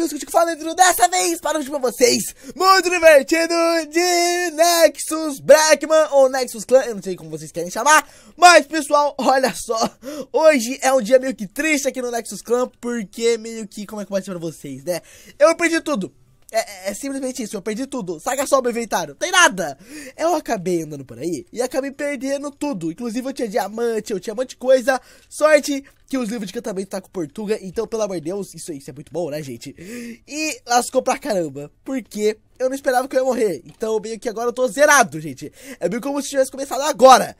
desafios que eu te falo dentro dessa vez para vídeo pra vocês. Muito divertido de Nexus Blackman ou Nexus Clan, eu não sei como vocês querem chamar. Mas, pessoal, olha só. Hoje é um dia meio que triste aqui no Nexus Clan, porque meio que, como é que pode ser dizer pra vocês, né? Eu perdi tudo. É, é, é, simplesmente isso, eu perdi tudo. Saga só meu inventário, tem nada. Eu acabei andando por aí e acabei perdendo tudo. Inclusive eu tinha diamante, eu tinha um monte de coisa. Sorte que os livros de cantamento tá com Portuga, então pelo amor de Deus, isso, isso é muito bom, né, gente? E lascou pra caramba, porque eu não esperava que eu ia morrer. Então meio que agora eu tô zerado, gente. É meio como se tivesse começado agora.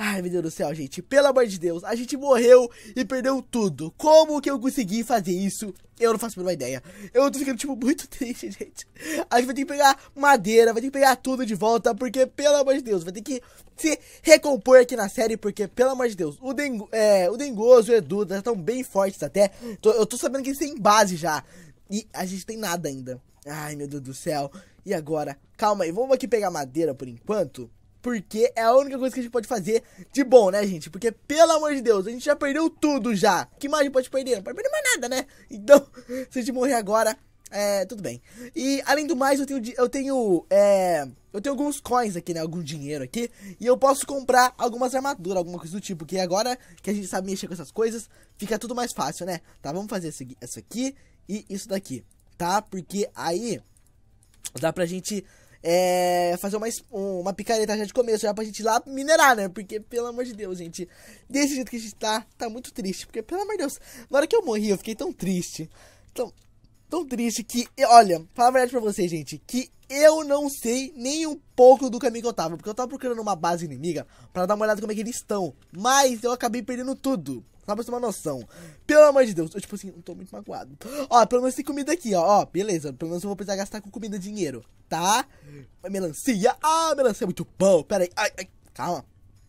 Ai, meu Deus do céu, gente. Pelo amor de Deus. A gente morreu e perdeu tudo. Como que eu consegui fazer isso? Eu não faço a menor ideia. Eu tô ficando, tipo, muito triste, gente. A gente vai ter que pegar madeira, vai ter que pegar tudo de volta, porque, pelo amor de Deus, vai ter que se recompor aqui na série, porque, pelo amor de Deus, o, Den é, o Dengoso e o Edu estão né, bem fortes até. Tô, eu tô sabendo que eles têm base já. E a gente tem nada ainda. Ai, meu Deus do céu. E agora? Calma aí, vamos aqui pegar madeira por enquanto. Porque é a única coisa que a gente pode fazer de bom, né, gente? Porque, pelo amor de Deus, a gente já perdeu tudo já. que mais a gente pode perder? Não pode perder mais nada, né? Então, se a gente morrer agora, é, tudo bem. E além do mais, eu tenho. Eu tenho. É, eu tenho alguns coins aqui, né? Algum dinheiro aqui. E eu posso comprar algumas armaduras, alguma coisa do tipo. Que agora que a gente sabe mexer com essas coisas, fica tudo mais fácil, né? Tá, vamos fazer isso aqui e isso daqui. Tá? Porque aí. Dá pra gente é, fazer uma, uma picareta já de começo, já pra gente ir lá minerar, né? Porque, pelo amor de Deus, gente, desse jeito que a gente tá, tá muito triste. Porque, pelo amor de Deus, na hora que eu morri, eu fiquei tão triste. Então, tão triste que, olha, falar a verdade pra vocês, gente, que eu não sei nem um pouco do caminho que eu tava, porque eu tava procurando uma base inimiga para dar uma olhada como é que eles estão, mas eu acabei perdendo tudo. Só pra ter uma noção. Pelo amor de Deus. Eu, tipo assim, eu tô muito magoado. Ó, pelo menos tem comida aqui, ó. Ó, beleza. Pelo menos eu vou precisar gastar com comida dinheiro, tá? Melancia. Ah, melancia é muito bom. Pera aí. Ai, ai. Calma.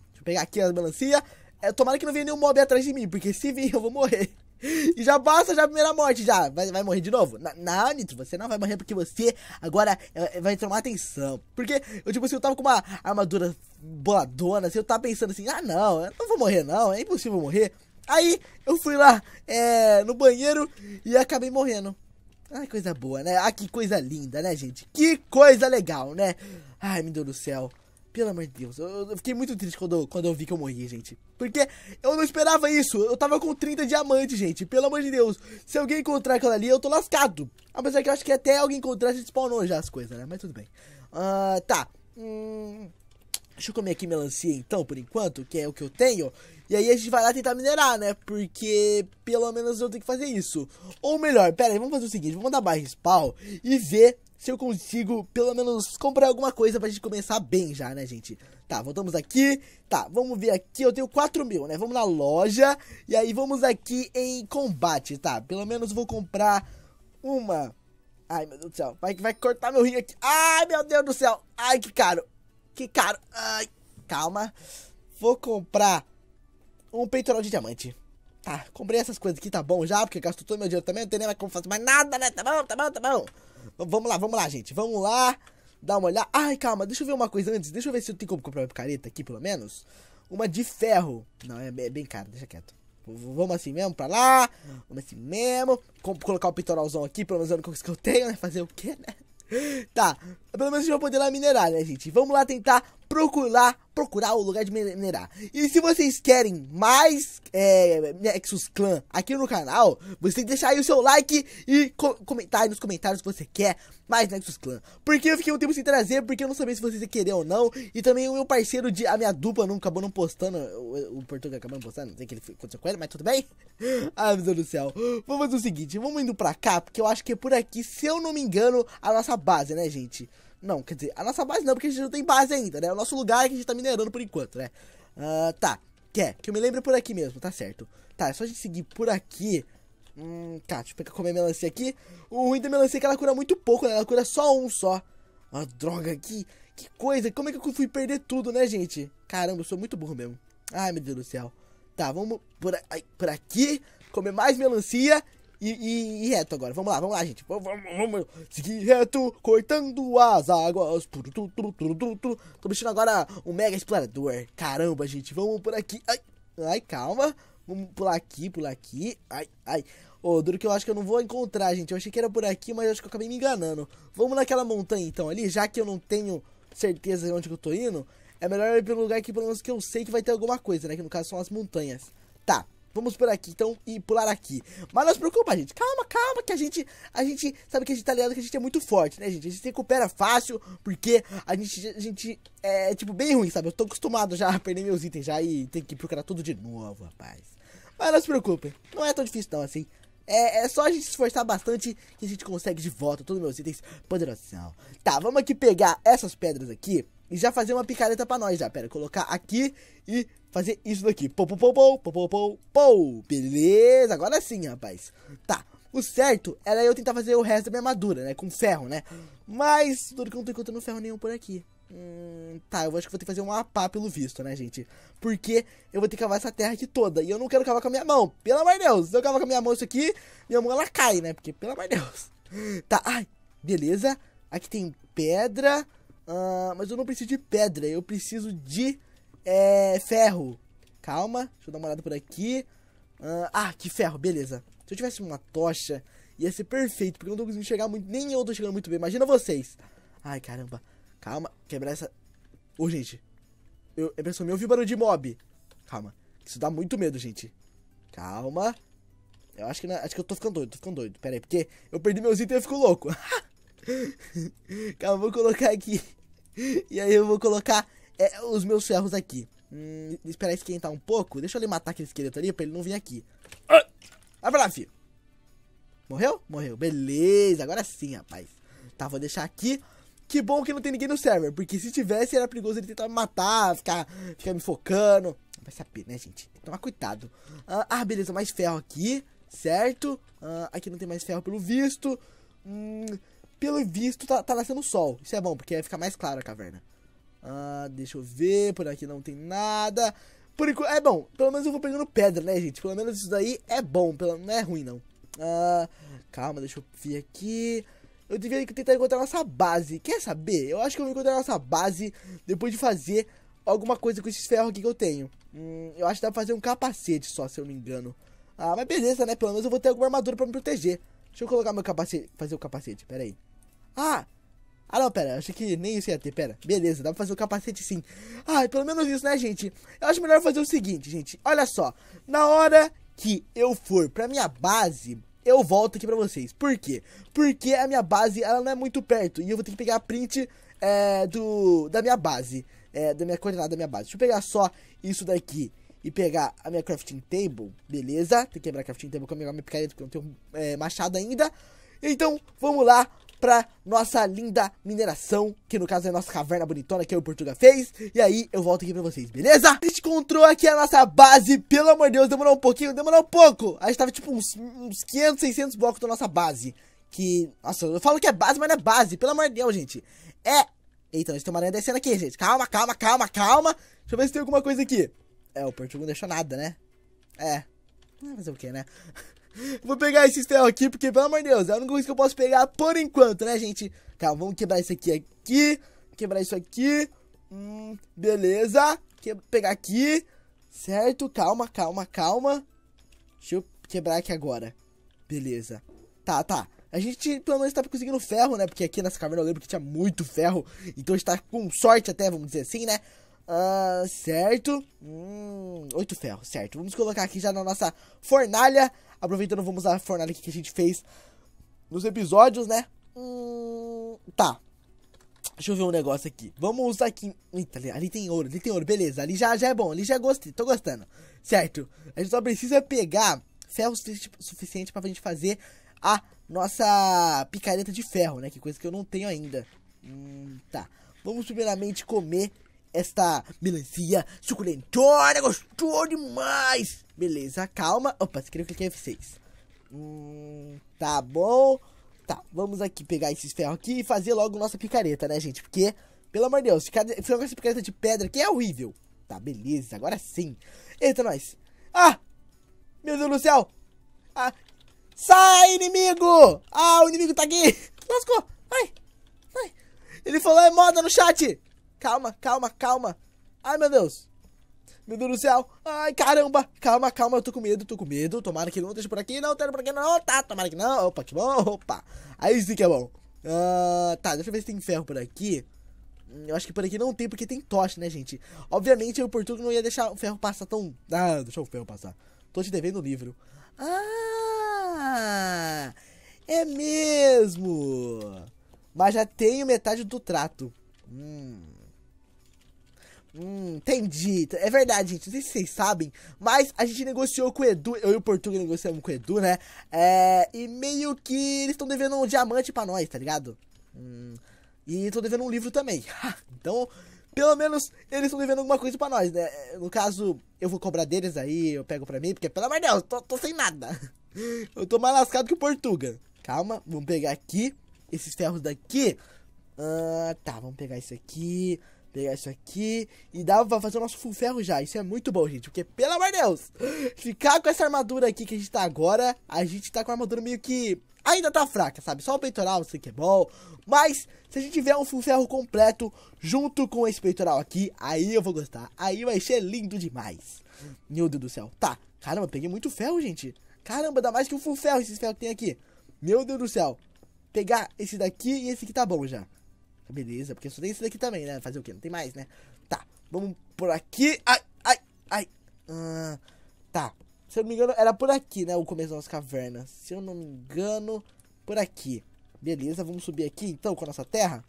Deixa eu pegar aqui a melancia. É, tomara que não venha nenhum mob atrás de mim, porque se vir eu vou morrer. E já basta já é a primeira morte, já. Vai, vai morrer de novo? não, Nitro, você não vai morrer porque você agora eh, eh, vai tomar atenção. Porque, eu, tipo assim, eu tava com uma armadura boladona, assim, eu tava pensando assim, ah não, eu não vou morrer não, é impossível morrer. Aí eu fui lá é, no banheiro e acabei morrendo. Ai, coisa boa, né? Ah, que coisa linda, né, gente? Que coisa legal, né? Ai, meu Deus do céu. Pelo amor de Deus, eu, eu fiquei muito triste quando, quando eu vi que eu morri, gente. Porque eu não esperava isso. Eu tava com 30 diamantes, gente. Pelo amor de Deus. Se alguém encontrar aquela ali, eu tô lascado. Apesar que eu acho que até alguém encontrar, a gente spawnou já as coisas, né? Mas tudo bem. Uh, tá. Hum, deixa eu comer aqui melancia então, por enquanto, que é o que eu tenho. E aí a gente vai lá tentar minerar, né? Porque pelo menos eu tenho que fazer isso. Ou melhor, pera aí, vamos fazer o seguinte: vamos mandar barra spawn e ver se eu consigo, pelo menos, comprar alguma coisa pra gente começar bem já, né, gente? Tá, voltamos aqui. Tá, vamos ver aqui. Eu tenho 4 mil, né? Vamos na loja. E aí vamos aqui em combate, tá? Pelo menos vou comprar uma... Ai, meu Deus do céu. Vai, vai cortar meu rim aqui. Ai, meu Deus do céu. Ai, que caro. Que caro. Ai, calma. Vou comprar um peitoral de diamante. Tá, comprei essas coisas aqui, tá bom já, porque gastou todo meu dinheiro também, não tem nem mais como fazer mais nada, né? Tá bom, tá bom, tá bom. Vamos lá, vamos lá, gente. Vamos lá. Dá uma olhada. Ai, calma, deixa eu ver uma coisa antes. Deixa eu ver se eu tenho como comprar uma picareta aqui, pelo menos. Uma de ferro. Não, é bem é caro, deixa quieto. Vamos assim mesmo pra lá. Vamos assim mesmo. Com colocar o pitoralzão aqui, pelo menos é a única coisa que eu tenho, né? Fazer o quê, né? Tá, pelo menos a gente vai poder lá minerar, né, gente? Vamos lá tentar procurar, procurar o lugar de minerar. E se vocês querem mais é, Nexus Clan aqui no canal, você tem que deixar aí o seu like e co comentar aí nos comentários se você quer mais Nexus Clan. Porque eu fiquei um tempo sem trazer, porque eu não sabia se vocês queriam ou não. E também o meu parceiro, de, a minha dupla, não acabou não postando. O, o Portugal acabou não postando, não sei o que ele aconteceu com ele, mas tudo bem. Ai, meu Deus do céu. Vamos fazer o seguinte, vamos indo pra cá, porque eu acho que é por aqui, se eu não me engano, a nossa base, né, gente? Não, quer dizer, a nossa base não, porque a gente não tem base ainda, né? O nosso lugar é que a gente tá minerando por enquanto, né? Uh, tá, que é, que eu me lembro por aqui mesmo, tá certo. Tá, é só a gente seguir por aqui. Hum, tá, deixa eu comer melancia aqui. O ruim da melancia é que ela cura muito pouco, né? Ela cura só um só. Ah, droga, que, que coisa, como é que eu fui perder tudo, né, gente? Caramba, eu sou muito burro mesmo. Ai, meu Deus do céu. Tá, vamos por, ai, por aqui, comer mais melancia e, e, e, reto agora. Vamos lá, vamos lá, gente. Vamos, vamos, vamos. seguir reto, cortando as águas. Tô mexendo agora um mega explorador. Caramba, gente. Vamos por aqui. Ai, ai, calma. Vamos pular aqui, pular aqui. Ai, ai. Ô, oh, duro que eu acho que eu não vou encontrar, gente. Eu achei que era por aqui, mas acho que eu acabei me enganando. Vamos naquela montanha então ali, já que eu não tenho certeza de onde que eu tô indo. É melhor ir pelo lugar que pelo menos que eu sei que vai ter alguma coisa, né? Que no caso são as montanhas. Tá. Vamos por aqui, então, e pular aqui. Mas não se preocupa, gente. Calma, calma, que a gente, a gente sabe que a gente tá ligado, que a gente é muito forte, né, gente? A gente se recupera fácil, porque a gente, a gente é, é, tipo, bem ruim, sabe? Eu tô acostumado já a perder meus itens já e tem que procurar tudo de novo, rapaz. Mas não se preocupe, não é tão difícil não, assim. É, é, só a gente se esforçar bastante que a gente consegue de volta todos os meus itens poderosão. Tá, vamos aqui pegar essas pedras aqui e já fazer uma picareta pra nós já. Pera, colocar aqui e fazer isso daqui. Pou, pou, pou, pou, pou, pou, pou, Beleza, agora sim, rapaz. Tá, o certo era eu tentar fazer o resto da minha armadura, né? Com ferro, né? Mas, tudo que eu não tô encontrando ferro nenhum por aqui. Hum, tá, eu acho que vou ter que fazer uma apá pelo visto, né, gente? Porque eu vou ter que cavar essa terra aqui toda. E eu não quero cavar com a minha mão. Pelo amor de Deus. Se eu cavar com a minha mão isso aqui, minha mão ela cai, né? Porque, pelo amor de Deus. Tá, ai, beleza. Aqui tem pedra. Uh, mas eu não preciso de pedra, eu preciso de é, ferro. Calma, deixa eu dar uma olhada por aqui. Uh, ah, que ferro, beleza. Se eu tivesse uma tocha, ia ser perfeito, porque eu não tô conseguindo chegar muito. Nem eu tô chegando muito bem, imagina vocês. Ai, caramba. Calma, quebrar essa... Ô, oh, gente. Eu, é eu pensou, me barulho de mob. Calma, isso dá muito medo, gente. Calma. Eu acho que, é, acho que eu tô ficando doido, tô ficando doido. Pera aí, porque eu perdi meus itens e eu fico louco. Calma, vou colocar aqui. e aí eu vou colocar é, os meus ferros aqui. Hum, esperar esquentar um pouco. Deixa eu ele matar aquele esqueleto ali pra ele não vir aqui. Ah. vai pra lá, filho. Morreu? Morreu. Beleza, agora sim, rapaz. Tá, vou deixar aqui. Que bom que não tem ninguém no server, porque se tivesse era perigoso ele tentar me matar, ficar, ficar me focando. Vai saber, né, gente? Tem que tomar cuidado. Ah, ah, beleza, mais ferro aqui, certo? Ah, aqui não tem mais ferro pelo visto. Hum, pelo visto, tá, tá nascendo sol. Isso é bom, porque vai ficar mais claro a caverna. Ah, deixa eu ver. Por aqui não tem nada. Por enquanto. É bom. Pelo menos eu vou pegando pedra, né, gente? Pelo menos isso daí é bom. Pelo, não é ruim, não. Ah, calma, deixa eu ver aqui. Eu devia tentar encontrar nossa base. Quer saber? Eu acho que eu vou encontrar nossa base depois de fazer alguma coisa com esses ferros aqui que eu tenho. Hum, eu acho que dá pra fazer um capacete só, se eu não me engano. Ah, mas beleza, né? Pelo menos eu vou ter alguma armadura pra me proteger. Deixa eu colocar meu capacete. Fazer o capacete, pera aí. Ah! Ah não, pera, achei que nem isso ia ter, pera. Beleza, dá pra fazer o capacete sim. Ah, pelo menos isso, né, gente? Eu acho melhor fazer o seguinte, gente. Olha só, na hora que eu for pra minha base, eu volto aqui pra vocês. Por quê? Porque a minha base, ela não é muito perto. E eu vou ter que pegar a print é, do, da minha base. É, da minha coordenada da minha base. Deixa eu pegar só isso daqui e pegar a minha crafting table, beleza? Tem que quebrar a crafting table, que eu minha picareta, porque eu não tenho é, machado ainda. Então, vamos lá pra nossa linda mineração, que no caso é a nossa caverna bonitona que eu e o Portuga fez. E aí eu volto aqui pra vocês, beleza? A gente encontrou aqui a nossa base, pelo amor de Deus, demorou um pouquinho, demorou um pouco. A gente tava tipo uns, uns 500, 600 blocos da nossa base. Que, nossa, eu falo que é base, mas não é base, pelo amor de Deus, gente. É... Eita, nós temos uma aranha descendo aqui, gente. Calma, calma, calma, calma. Deixa eu ver se tem alguma coisa aqui. É, o Portugal não deixou nada, né? É. Não ah, vai fazer o quê, né? Vou pegar esse steel aqui, porque, pelo amor de Deus, é a única coisa que eu posso pegar por enquanto, né, gente? Calma, tá, vamos quebrar isso aqui, aqui. Quebrar isso aqui. Hum, beleza. Que pegar aqui. Certo, calma, calma, calma. Deixa eu quebrar aqui agora. Beleza. Tá, tá. A gente, pelo menos, tá conseguindo ferro, né? Porque aqui nessa caverna eu lembro que tinha muito ferro. Então a gente tá com sorte até, vamos dizer assim, né? Ah, certo. Hum, oito ferros, certo. Vamos colocar aqui já na nossa fornalha. Aproveitando, vamos usar a fornalha que a gente fez nos episódios, né? Hum, tá. Deixa eu ver um negócio aqui. Vamos usar aqui. Eita, ali, ali tem ouro, ali tem ouro. Beleza, ali já, já é bom, ali já gostei. Tô gostando. Certo. A gente só precisa pegar ferro suficiente pra gente fazer a nossa picareta de ferro, né? Que coisa que eu não tenho ainda. Hum, tá. Vamos primeiramente comer esta melancia suculentona, gostou demais. Beleza, calma. Opa, se queria clicar F6. Hum, tá bom. Tá, vamos aqui pegar esses ferros aqui e fazer logo nossa picareta, né, gente? Porque, pelo amor de Deus, ficar, ficar com essa picareta de pedra aqui é horrível. Tá, beleza, agora sim. Eita, nós. Ah! Meu Deus do céu! Ah! Sai, inimigo! Ah, o inimigo tá aqui! Lascou! Ai! Ai! Ele falou é moda no chat! calma, calma, calma. Ai, meu Deus. Meu Deus do céu. Ai, caramba. Calma, calma, eu tô com medo, tô com medo. Tomara que não esteja por aqui, não esteja por aqui, não. Tá, tomara que não. Opa, que bom, opa. Aí sim que é bom. Uh, tá, deixa eu ver se tem ferro por aqui. Hum, eu acho que por aqui não tem, porque tem tocha, né, gente? Obviamente, o português não ia deixar o ferro passar tão... Ah, deixa o ferro passar. Tô te devendo o livro. Ah... É mesmo! Mas já tenho metade do trato. Hum. Hum, entendi. É verdade, gente. Não sei se vocês sabem, mas a gente negociou com o Edu. Eu e o Portuga negociamos com o Edu, né? É, e meio que eles estão devendo um diamante pra nós, tá ligado? Hum, e estão devendo um livro também. então, pelo menos eles estão devendo alguma coisa pra nós, né? No caso, eu vou cobrar deles aí, eu pego pra mim, porque pelo amor de Deus, tô, tô sem nada. eu tô mais lascado que o Portuga. Calma, vamos pegar aqui esses ferros daqui. Ah, tá, vamos pegar isso aqui pegar isso aqui e dá pra fazer o nosso full ferro já. Isso é muito bom, gente, porque, pelo amor de Deus, ficar com essa armadura aqui que a gente tá agora, a gente tá com a armadura meio que ainda tá fraca, sabe? Só o peitoral, sei que é bom, mas se a gente tiver um full ferro completo junto com esse peitoral aqui, aí eu vou gostar, aí vai ser lindo demais. Meu Deus do céu, tá, caramba, peguei muito ferro, gente. Caramba, dá mais que um full ferro esses ferros que tem aqui. Meu Deus do céu. Pegar esse daqui e esse que tá bom já. É, beleza, porque só tem esse daqui também, né? Fazer o quê? Não tem mais, né? Tá, vamos por aqui. Ai, ai, ai. Ah, tá, se eu não me engano, era por aqui, né? O começo das cavernas. Se eu não me engano, por aqui. Beleza, vamos subir aqui então com a nossa terra.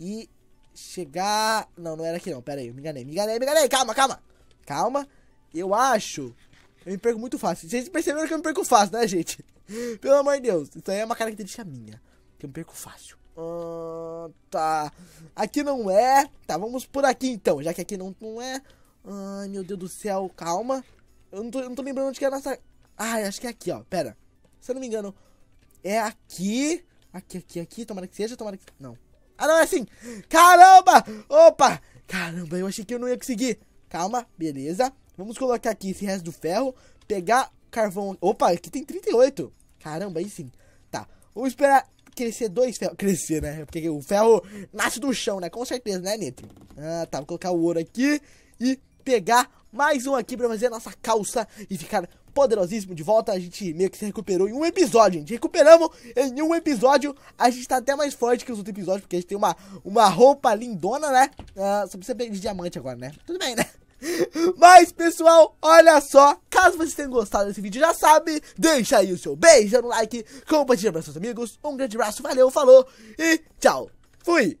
E chegar... Não, não era aqui não, pera aí, me enganei, me enganei, me enganei, calma, calma. Calma, eu acho... Eu me perco muito fácil. Vocês perceberam que eu me perco fácil, né, gente? Pelo amor de Deus, isso aí é uma característica minha. Que eu me perco fácil. Ah, tá. Aqui não é. Tá, vamos por aqui então, já que aqui não, não é. Ai, meu Deus do céu, calma. Eu não tô, eu não tô lembrando onde que é a nossa... Ai, acho que é aqui, ó, pera. Se eu não me engano, é aqui. Aqui, aqui, aqui, tomara que seja, tomara que... Não. Ah, não, é assim. Caramba! Opa! Caramba, eu achei que eu não ia conseguir. Calma, beleza. Vamos colocar aqui esse resto do ferro. Pegar carvão... Opa, aqui tem 38. Caramba, aí sim. Tá, vamos esperar crescer dois ferros. Crescer, né? Porque o ferro nasce do chão, né? Com certeza, né, Nitro? Ah, tá. Vou colocar o ouro aqui e pegar mais um aqui pra fazer a nossa calça e ficar poderosíssimo de volta. A gente meio que se recuperou em um episódio, gente. Recuperamos em um episódio. A gente tá até mais forte que os outros episódios, porque a gente tem uma, uma roupa lindona, né? Ah, só precisa de diamante agora, né? Tudo bem, né? Mas, pessoal, olha só. Caso vocês tenham gostado desse vídeo, já sabe, deixa aí o seu beijo no like, compartilha para seus amigos. Um grande abraço, valeu, falou e tchau. Fui!